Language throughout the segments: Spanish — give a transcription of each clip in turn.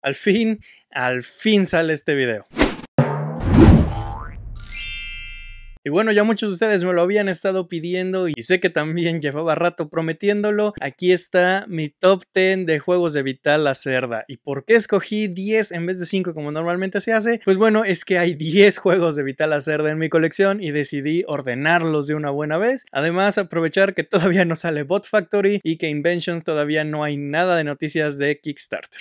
Al fin, al fin sale este video. Y bueno, ya muchos de ustedes me lo habían estado pidiendo y sé que también llevaba rato prometiéndolo. Aquí está mi top 10 de juegos de Vital la Cerda. ¿Y por qué escogí 10 en vez de 5 como normalmente se hace? Pues bueno, es que hay 10 juegos de Vital la Cerda en mi colección y decidí ordenarlos de una buena vez. Además, aprovechar que todavía no sale Bot Factory y que Inventions todavía no hay nada de noticias de Kickstarter.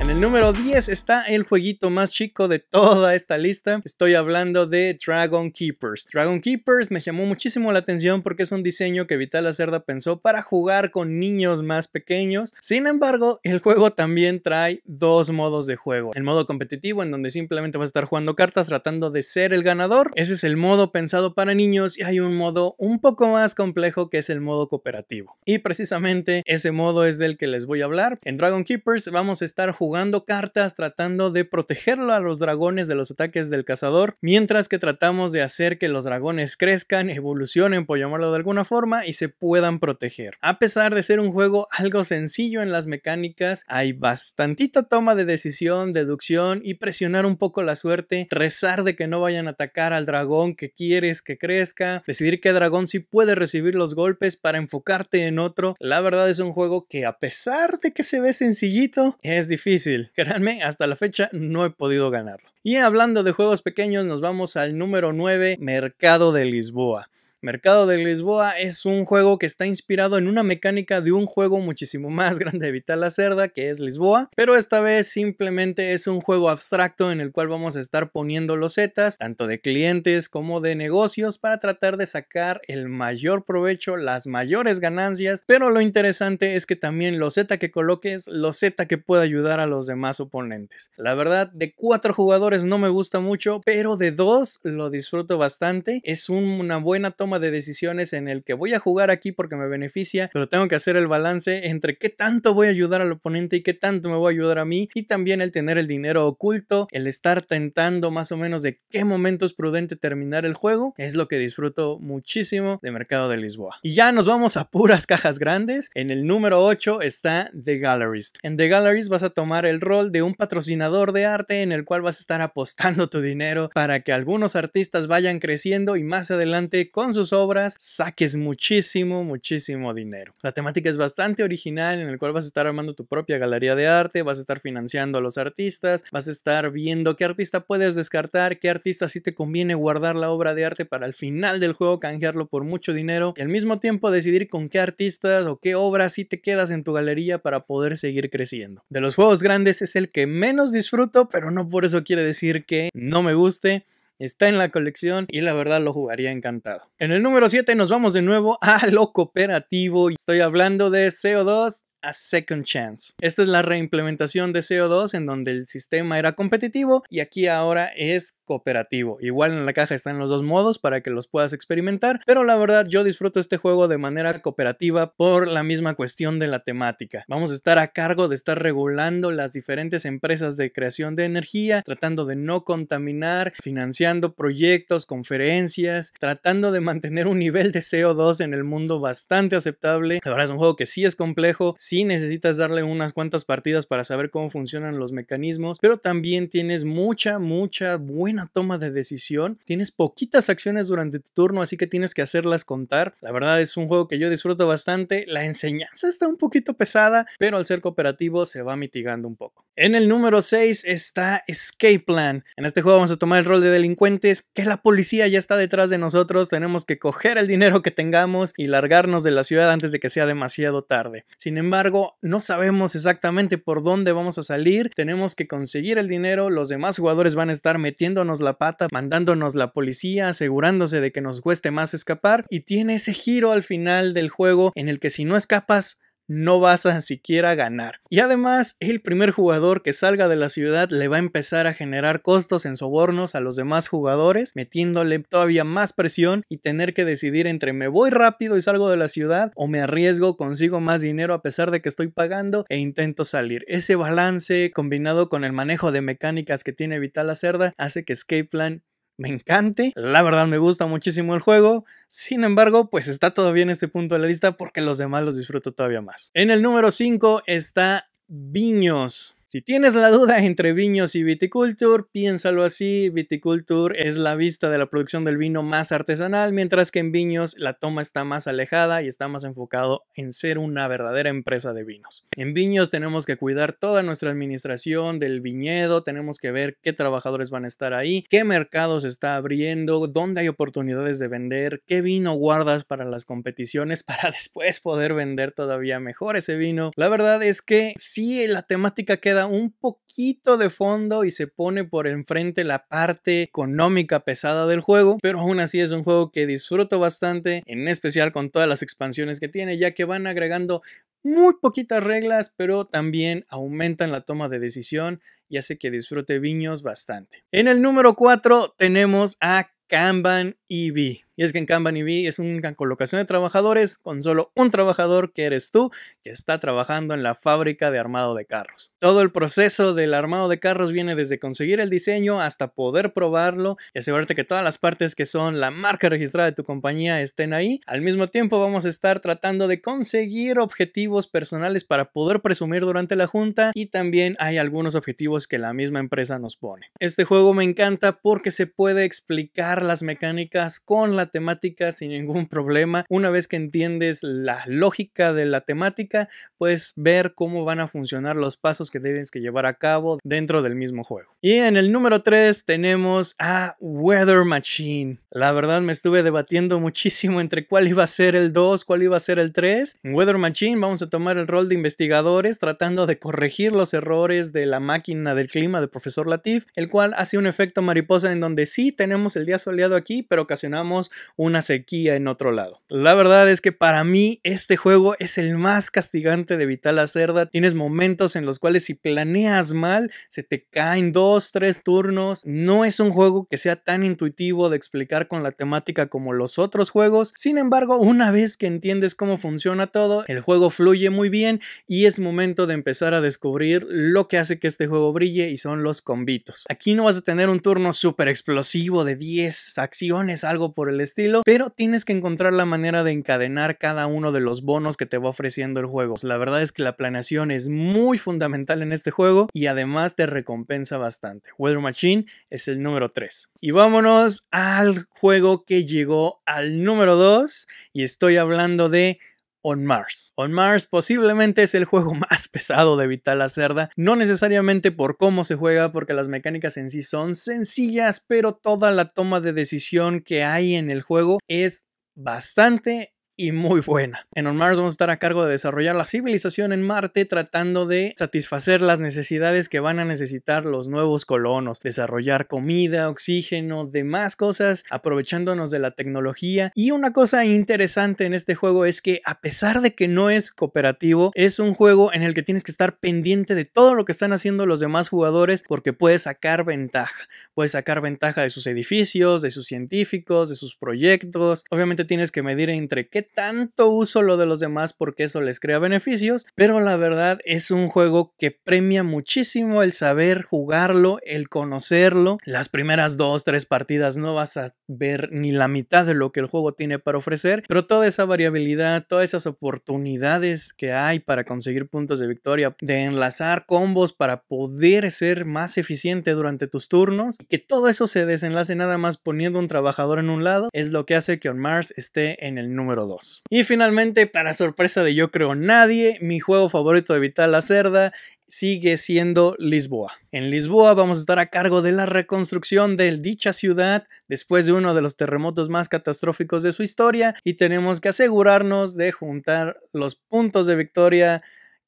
En el número 10 está el jueguito más chico de toda esta lista. Estoy hablando de Dragon Keepers. Dragon Keepers me llamó muchísimo la atención porque es un diseño que Vital Acerda pensó para jugar con niños más pequeños. Sin embargo, el juego también trae dos modos de juego. El modo competitivo en donde simplemente vas a estar jugando cartas tratando de ser el ganador. Ese es el modo pensado para niños y hay un modo un poco más complejo que es el modo cooperativo. Y precisamente ese modo es del que les voy a hablar. En Dragon Keepers vamos a estar jugando cartas tratando de protegerlo a los dragones de los ataques del cazador, mientras que tratamos de hacer que los dragones crezcan, evolucionen por llamarlo de alguna forma y se puedan proteger. A pesar de ser un juego algo sencillo en las mecánicas, hay bastantita toma de decisión, deducción y presionar un poco la suerte, rezar de que no vayan a atacar al dragón que quieres que crezca, decidir qué dragón si puede recibir los golpes para enfocarte en otro. La verdad es un juego que a pesar de que se ve sencillito, es difícil Créanme, hasta la fecha no he podido ganarlo. Y hablando de juegos pequeños, nos vamos al número 9, Mercado de Lisboa. Mercado de Lisboa es un juego que está inspirado en una mecánica de un juego muchísimo más grande de Vital la Cerda, que es Lisboa, pero esta vez simplemente es un juego abstracto en el cual vamos a estar poniendo los zetas tanto de clientes como de negocios, para tratar de sacar el mayor provecho, las mayores ganancias, pero lo interesante es que también zeta que coloques, zeta que pueda ayudar a los demás oponentes. La verdad, de cuatro jugadores no me gusta mucho, pero de dos lo disfruto bastante, es una buena toma de decisiones en el que voy a jugar aquí porque me beneficia, pero tengo que hacer el balance entre qué tanto voy a ayudar al oponente y qué tanto me voy a ayudar a mí y también el tener el dinero oculto, el estar tentando más o menos de qué momento es prudente terminar el juego, es lo que disfruto muchísimo de Mercado de Lisboa. Y ya nos vamos a puras cajas grandes. En el número 8 está The Galleries. En The Galleries vas a tomar el rol de un patrocinador de arte en el cual vas a estar apostando tu dinero para que algunos artistas vayan creciendo y más adelante con sus obras saques muchísimo, muchísimo dinero. La temática es bastante original en el cual vas a estar armando tu propia galería de arte, vas a estar financiando a los artistas, vas a estar viendo qué artista puedes descartar, qué artista si te conviene guardar la obra de arte para al final del juego canjearlo por mucho dinero y al mismo tiempo decidir con qué artistas o qué obras si te quedas en tu galería para poder seguir creciendo. De los juegos grandes es el que menos disfruto, pero no por eso quiere decir que no me guste está en la colección y la verdad lo jugaría encantado. En el número 7 nos vamos de nuevo a lo cooperativo. Estoy hablando de CO2 a Second Chance. Esta es la reimplementación de CO2 en donde el sistema era competitivo y aquí ahora es cooperativo. Igual en la caja están los dos modos para que los puedas experimentar, pero la verdad yo disfruto este juego de manera cooperativa por la misma cuestión de la temática. Vamos a estar a cargo de estar regulando las diferentes empresas de creación de energía, tratando de no contaminar, financiando proyectos, conferencias, tratando de mantener un nivel de CO2 en el mundo bastante aceptable. La verdad es un juego que sí es complejo, sí necesitas darle unas cuantas partidas para saber cómo funcionan los mecanismos, pero también tienes mucha, mucha buena toma de decisión. Tienes poquitas acciones durante tu turno, así que tienes que hacerlas contar. La verdad es un juego que yo disfruto bastante. La enseñanza está un poquito pesada, pero al ser cooperativo se va mitigando un poco. En el número 6 está Escape Plan. En este juego vamos a tomar el rol de delincuentes, que la policía ya está detrás de nosotros, tenemos que coger el dinero que tengamos y largarnos de la ciudad antes de que sea demasiado tarde. Sin embargo, no sabemos exactamente por dónde vamos a salir, tenemos que conseguir el dinero, los demás jugadores van a estar metiéndonos la pata, mandándonos la policía, asegurándose de que nos cueste más escapar y tiene ese giro al final del juego en el que si no escapas, no vas a siquiera ganar. Y además, el primer jugador que salga de la ciudad le va a empezar a generar costos en sobornos a los demás jugadores, metiéndole todavía más presión y tener que decidir entre me voy rápido y salgo de la ciudad o me arriesgo, consigo más dinero a pesar de que estoy pagando e intento salir. Ese balance combinado con el manejo de mecánicas que tiene Vital Cerda hace que Escape Plan me encante. La verdad me gusta muchísimo el juego. Sin embargo, pues está todavía en este punto de la lista porque los demás los disfruto todavía más. En el número 5 está Viños. Si tienes la duda entre viños y viticulture, piénsalo así, viticulture es la vista de la producción del vino más artesanal, mientras que en viños la toma está más alejada y está más enfocado en ser una verdadera empresa de vinos. En viños tenemos que cuidar toda nuestra administración del viñedo, tenemos que ver qué trabajadores van a estar ahí, qué mercados está abriendo, dónde hay oportunidades de vender, qué vino guardas para las competiciones para después poder vender todavía mejor ese vino. La verdad es que si la temática queda un poquito de fondo y se pone por enfrente la parte económica pesada del juego, pero aún así es un juego que disfruto bastante, en especial con todas las expansiones que tiene, ya que van agregando muy poquitas reglas, pero también aumentan la toma de decisión y hace que disfrute Viños bastante. En el número 4 tenemos a Kanban EV. Y es que en Kanban B e es una colocación de trabajadores con solo un trabajador que eres tú, que está trabajando en la fábrica de armado de carros. Todo el proceso del armado de carros viene desde conseguir el diseño hasta poder probarlo y asegurarte que todas las partes que son la marca registrada de tu compañía estén ahí. Al mismo tiempo vamos a estar tratando de conseguir objetivos personales para poder presumir durante la junta y también hay algunos objetivos que la misma empresa nos pone. Este juego me encanta porque se puede explicar las mecánicas con la temática sin ningún problema. Una vez que entiendes la lógica de la temática, puedes ver cómo van a funcionar los pasos que debes que llevar a cabo dentro del mismo juego. Y en el número 3 tenemos a Weather Machine. La verdad me estuve debatiendo muchísimo entre cuál iba a ser el 2, cuál iba a ser el 3. En Weather Machine vamos a tomar el rol de investigadores tratando de corregir los errores de la máquina del clima de profesor Latif, el cual hace un efecto mariposa en donde sí tenemos el día soleado aquí, pero ocasionamos una sequía en otro lado. La verdad es que para mí este juego es el más castigante de Vital Acerda. Tienes momentos en los cuales si planeas mal, se te caen dos, tres turnos. No es un juego que sea tan intuitivo de explicar con la temática como los otros juegos. Sin embargo, una vez que entiendes cómo funciona todo, el juego fluye muy bien y es momento de empezar a descubrir lo que hace que este juego brille y son los convitos Aquí no vas a tener un turno súper explosivo de 10 acciones, algo por el estilo, pero tienes que encontrar la manera de encadenar cada uno de los bonos que te va ofreciendo el juego. La verdad es que la planeación es muy fundamental en este juego y además te recompensa bastante. Weather Machine es el número 3. Y vámonos al juego que llegó al número 2 y estoy hablando de On Mars. On Mars posiblemente es el juego más pesado de Vital la Cerda, no necesariamente por cómo se juega, porque las mecánicas en sí son sencillas, pero toda la toma de decisión que hay en el juego es bastante y muy buena. En On Mars vamos a estar a cargo de desarrollar la civilización en Marte tratando de satisfacer las necesidades que van a necesitar los nuevos colonos, desarrollar comida, oxígeno, demás cosas, aprovechándonos de la tecnología. Y una cosa interesante en este juego es que a pesar de que no es cooperativo, es un juego en el que tienes que estar pendiente de todo lo que están haciendo los demás jugadores porque puedes sacar ventaja. Puedes sacar ventaja de sus edificios, de sus científicos, de sus proyectos. Obviamente tienes que medir entre qué tanto uso lo de los demás porque eso les crea beneficios, pero la verdad es un juego que premia muchísimo el saber jugarlo, el conocerlo. Las primeras dos, tres partidas no vas a ver ni la mitad de lo que el juego tiene para ofrecer, pero toda esa variabilidad, todas esas oportunidades que hay para conseguir puntos de victoria, de enlazar combos para poder ser más eficiente durante tus turnos, que todo eso se desenlace nada más poniendo un trabajador en un lado, es lo que hace que On Mars esté en el número 2. Y finalmente, para sorpresa de yo creo nadie, mi juego favorito de Vital la Cerda sigue siendo Lisboa. En Lisboa vamos a estar a cargo de la reconstrucción de dicha ciudad después de uno de los terremotos más catastróficos de su historia y tenemos que asegurarnos de juntar los puntos de victoria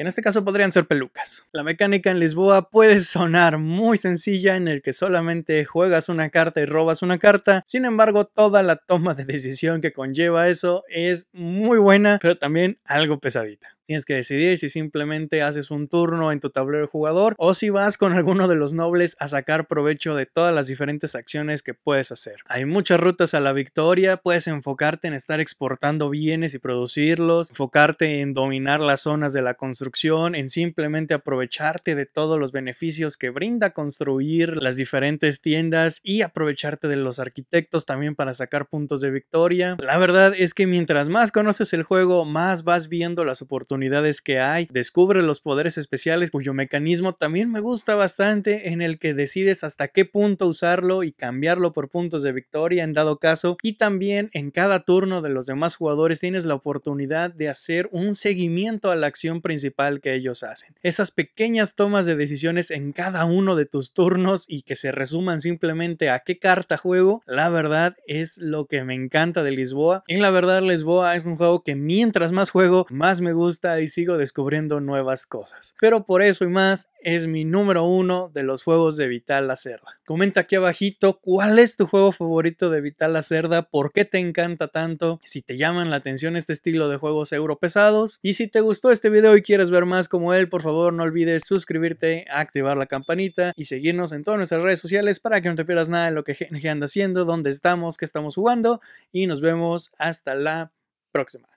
en este caso podrían ser pelucas. La mecánica en Lisboa puede sonar muy sencilla en el que solamente juegas una carta y robas una carta, sin embargo toda la toma de decisión que conlleva eso es muy buena, pero también algo pesadita. Tienes que decidir si simplemente haces un turno en tu tablero de jugador o si vas con alguno de los nobles a sacar provecho de todas las diferentes acciones que puedes hacer. Hay muchas rutas a la victoria, puedes enfocarte en estar exportando bienes y producirlos, enfocarte en dominar las zonas de la construcción, en simplemente aprovecharte de todos los beneficios que brinda construir las diferentes tiendas y aprovecharte de los arquitectos también para sacar puntos de victoria. La verdad es que mientras más conoces el juego, más vas viendo las oportunidades que hay, descubre los poderes especiales cuyo mecanismo también me gusta bastante en el que decides hasta qué punto usarlo y cambiarlo por puntos de victoria en dado caso y también en cada turno de los demás jugadores tienes la oportunidad de hacer un seguimiento a la acción principal que ellos hacen. Esas pequeñas tomas de decisiones en cada uno de tus turnos y que se resuman simplemente a qué carta juego, la verdad es lo que me encanta de Lisboa. en la verdad Lisboa es un juego que mientras más juego, más me gusta y sigo descubriendo nuevas cosas. Pero por eso y más es mi número uno de los juegos de Vital la Cerda. Comenta aquí abajito cuál es tu juego favorito de Vital la Cerda, por qué te encanta tanto, si te llaman la atención este estilo de juegos euro pesados y si te gustó este video y quieres ver más como él, por favor no olvides suscribirte, activar la campanita y seguirnos en todas nuestras redes sociales para que no te pierdas nada de lo que anda haciendo, dónde estamos, qué estamos jugando y nos vemos hasta la próxima.